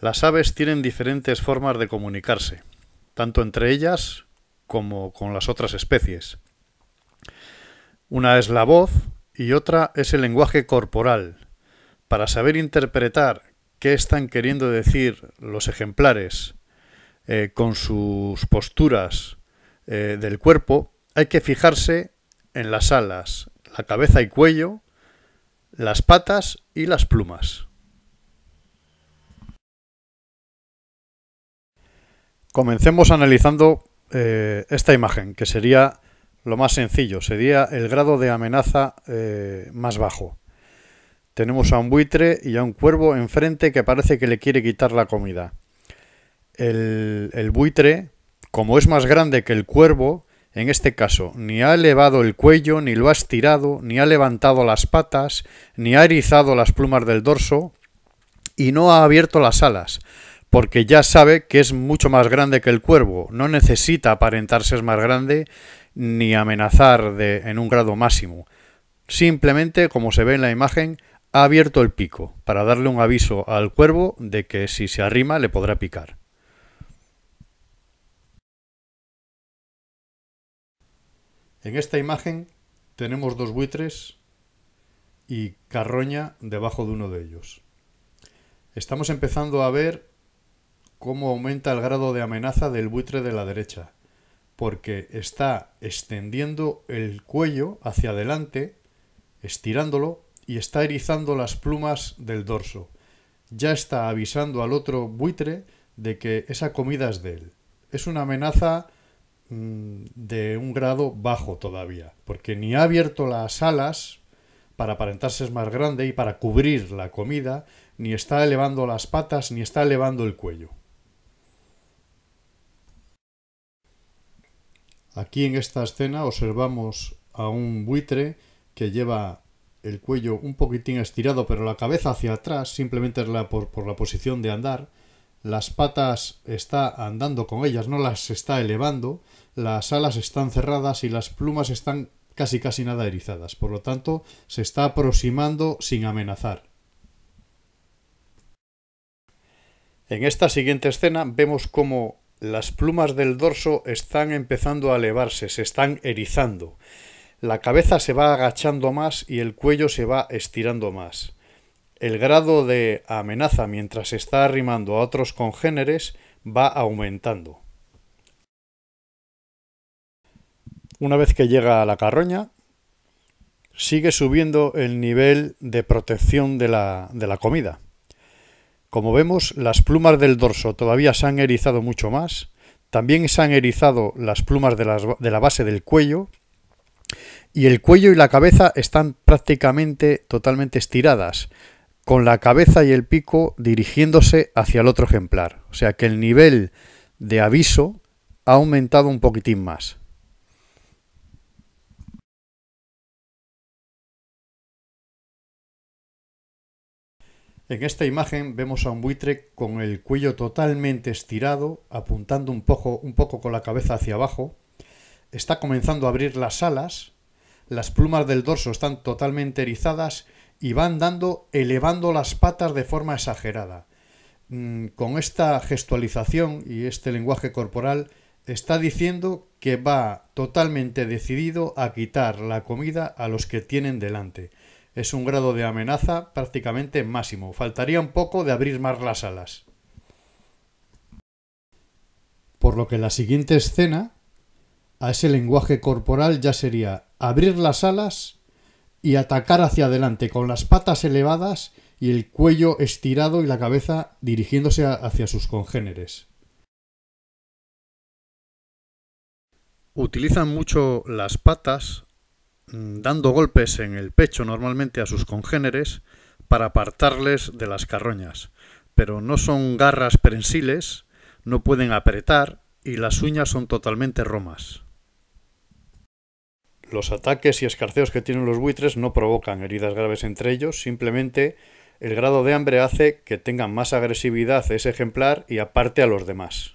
Las aves tienen diferentes formas de comunicarse, tanto entre ellas como con las otras especies. Una es la voz y otra es el lenguaje corporal. Para saber interpretar qué están queriendo decir los ejemplares eh, con sus posturas eh, del cuerpo, hay que fijarse en las alas, la cabeza y cuello, las patas y las plumas. Comencemos analizando eh, esta imagen, que sería lo más sencillo, sería el grado de amenaza eh, más bajo. Tenemos a un buitre y a un cuervo enfrente que parece que le quiere quitar la comida. El, el buitre, como es más grande que el cuervo, en este caso, ni ha elevado el cuello, ni lo ha estirado, ni ha levantado las patas, ni ha erizado las plumas del dorso, y no ha abierto las alas porque ya sabe que es mucho más grande que el cuervo, no necesita aparentarse ser más grande ni amenazar de, en un grado máximo. Simplemente, como se ve en la imagen, ha abierto el pico para darle un aviso al cuervo de que si se arrima le podrá picar. En esta imagen tenemos dos buitres y carroña debajo de uno de ellos. Estamos empezando a ver cómo aumenta el grado de amenaza del buitre de la derecha, porque está extendiendo el cuello hacia adelante, estirándolo y está erizando las plumas del dorso. Ya está avisando al otro buitre de que esa comida es de él. Es una amenaza mm, de un grado bajo todavía, porque ni ha abierto las alas para aparentarse más grande y para cubrir la comida, ni está elevando las patas, ni está elevando el cuello. Aquí en esta escena observamos a un buitre que lleva el cuello un poquitín estirado, pero la cabeza hacia atrás, simplemente por, por la posición de andar. Las patas está andando con ellas, no las está elevando. Las alas están cerradas y las plumas están casi casi nada erizadas. Por lo tanto, se está aproximando sin amenazar. En esta siguiente escena vemos cómo las plumas del dorso están empezando a elevarse, se están erizando. La cabeza se va agachando más y el cuello se va estirando más. El grado de amenaza mientras se está arrimando a otros congéneres va aumentando. Una vez que llega a la carroña, sigue subiendo el nivel de protección de la, de la comida. Como vemos, las plumas del dorso todavía se han erizado mucho más. También se han erizado las plumas de, la base del cuello. Y el cuello y la cabeza están prácticamente totalmente estiradas, con la cabeza y el pico dirigiéndose hacia el otro ejemplar. O sea que el nivel de aviso ha aumentado un poquitín más. En esta imagen vemos a un buitre con el cuello totalmente estirado, apuntando un poco, un poco con la cabeza hacia abajo. Está comenzando a abrir las alas, las plumas del dorso están totalmente erizadas y van dando, elevando las patas de forma exagerada. Mm, con esta gestualización y este lenguaje corporal está diciendo que va totalmente decidido a quitar la comida a los que tienen delante. Es un grado de amenaza prácticamente máximo. Faltaría un poco de abrir más las alas. Por lo que la siguiente escena, a ese lenguaje corporal ya sería abrir las alas y atacar hacia adelante con las patas elevadas y el cuello estirado y la cabeza dirigiéndose hacia sus congéneres. Utilizan mucho las patas Mm, dando golpes en el pecho normalmente a sus congéneres para apartarles de las carroñas, pero no son garras prensiles, no pueden apretar y las uñas son totalmente romas. Los ataques y escarceos que tienen los buitres no provocan heridas graves entre ellos, simplemente el grado de hambre hace que tengan más agresividad ese ejemplar y aparte a los demás.